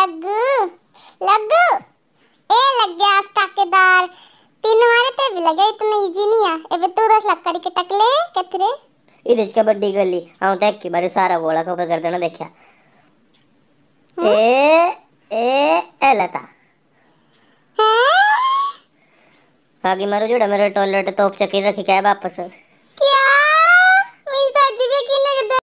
लग लग ए लग गया टाकेदार तीन हमारे ते भी लगे इतने इजी नहीं है एबे तू दस लग करी के टकले कतरे इरेज का बड्डी गली हां देख के बारे सारा बोला कवर कर देना देखिया ए ए ए लता आगे मारो जोड़ा मेरे टॉयलेट तो चकी रखी क्या वापस